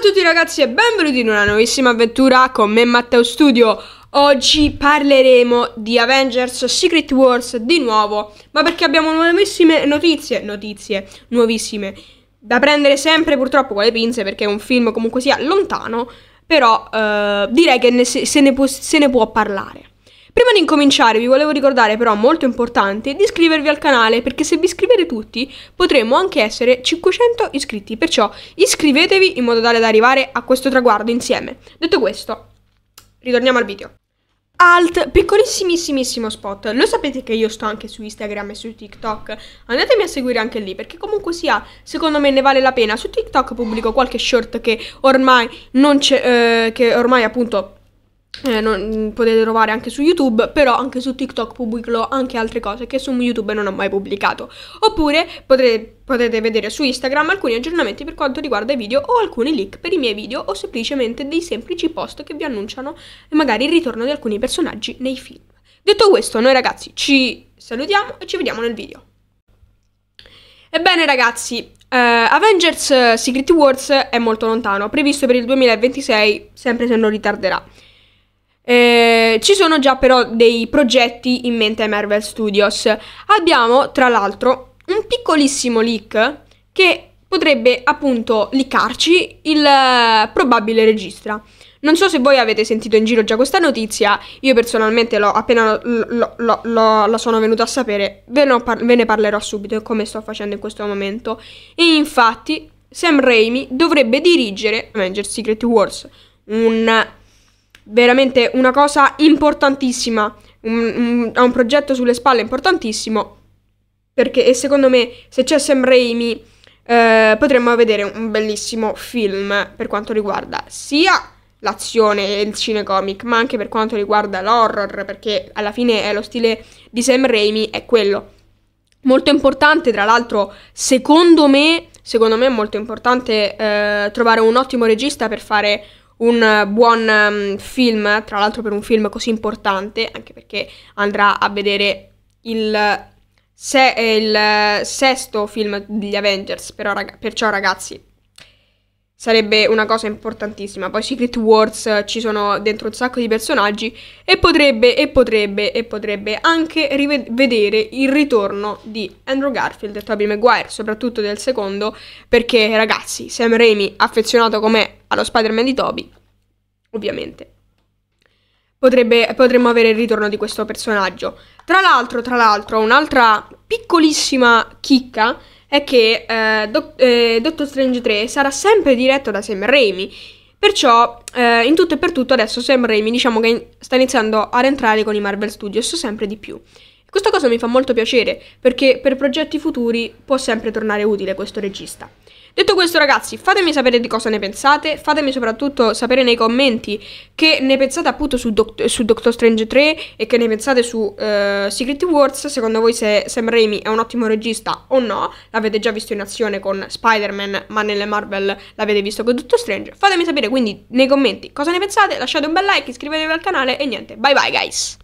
Ciao a tutti ragazzi e benvenuti in una nuovissima avventura con me Matteo Studio Oggi parleremo di Avengers Secret Wars di nuovo Ma perché abbiamo nuovissime notizie, notizie nuovissime Da prendere sempre purtroppo con le pinze perché è un film comunque sia lontano Però eh, direi che ne se, ne può, se ne può parlare Prima di incominciare vi volevo ricordare però molto importante di iscrivervi al canale perché se vi iscrivete tutti potremmo anche essere 500 iscritti, perciò iscrivetevi in modo tale da arrivare a questo traguardo insieme. Detto questo, ritorniamo al video. Alt, piccolissimissimissimo spot. Lo sapete che io sto anche su Instagram e su TikTok. Andatemi a seguire anche lì, perché comunque sia, secondo me ne vale la pena. Su TikTok pubblico qualche short che ormai non c'è. Eh, che ormai appunto eh, non, potete trovare anche su YouTube, però anche su TikTok pubblico anche altre cose che su YouTube non ho mai pubblicato. Oppure potrete, potete vedere su Instagram alcuni aggiornamenti per quanto riguarda i video o alcuni leak per i miei video o semplicemente dei semplici post che vi annunciano magari il ritorno di alcuni personaggi nei film. Detto questo, noi ragazzi ci salutiamo e ci vediamo nel video. Ebbene ragazzi, Uh, Avengers eh, Secret Wars è molto lontano, previsto per il 2026, sempre se non ritarderà. Eh, ci sono già però dei progetti in mente ai Marvel Studios. Abbiamo tra l'altro un piccolissimo leak che potrebbe appunto liccarci il eh, probabile regista. Non so se voi avete sentito in giro già questa notizia, io personalmente l'ho appena lo, lo, lo, la sono venuta a sapere, ve ne, par- ve ne parlerò subito come sto facendo in questo momento. E infatti Sam Raimi dovrebbe dirigere Avengers Secret Wars, un veramente una cosa importantissima, un, un, ha un progetto sulle spalle importantissimo, perché e secondo me se c'è Sam Raimi eh, potremmo vedere un bellissimo film per quanto riguarda sia l'azione e il cinecomic, ma anche per quanto riguarda l'horror, perché alla fine è lo stile di Sam Raimi è quello. Molto importante, tra l'altro, secondo me, secondo me è molto importante eh, trovare un ottimo regista per fare un eh, buon ehm, film, tra l'altro per un film così importante, anche perché andrà a vedere il, se- il eh, sesto film degli Avengers, però, rag- perciò ragazzi sarebbe una cosa importantissima. Poi Secret Wars eh, ci sono dentro un sacco di personaggi e potrebbe e potrebbe e potrebbe anche rivedere il ritorno di Andrew Garfield e Tobey Maguire, soprattutto del secondo, perché ragazzi, Sam Raimi, affezionato com'è allo Spider-Man di Toby, ovviamente. Potrebbe, potremmo avere il ritorno di questo personaggio. Tra l'altro, tra l'altro, un'altra piccolissima chicca è che eh, Do- eh, Doctor Strange 3 sarà sempre diretto da Sam Raimi. Perciò, eh, in tutto e per tutto, adesso Sam Raimi diciamo che in- sta iniziando ad entrare con i Marvel Studios sempre di più. Questa cosa mi fa molto piacere, perché per progetti futuri può sempre tornare utile questo regista. Detto questo ragazzi, fatemi sapere di cosa ne pensate, fatemi soprattutto sapere nei commenti che ne pensate appunto su, Doct su Doctor Strange 3 e che ne pensate su uh, Secret Wars, secondo voi se Sam Raimi è un ottimo regista o no, l'avete già visto in azione con Spider-Man, ma nelle Marvel l'avete visto con Doctor Strange, fatemi sapere quindi nei commenti cosa ne pensate, lasciate un bel like, iscrivetevi al canale e niente, bye bye guys!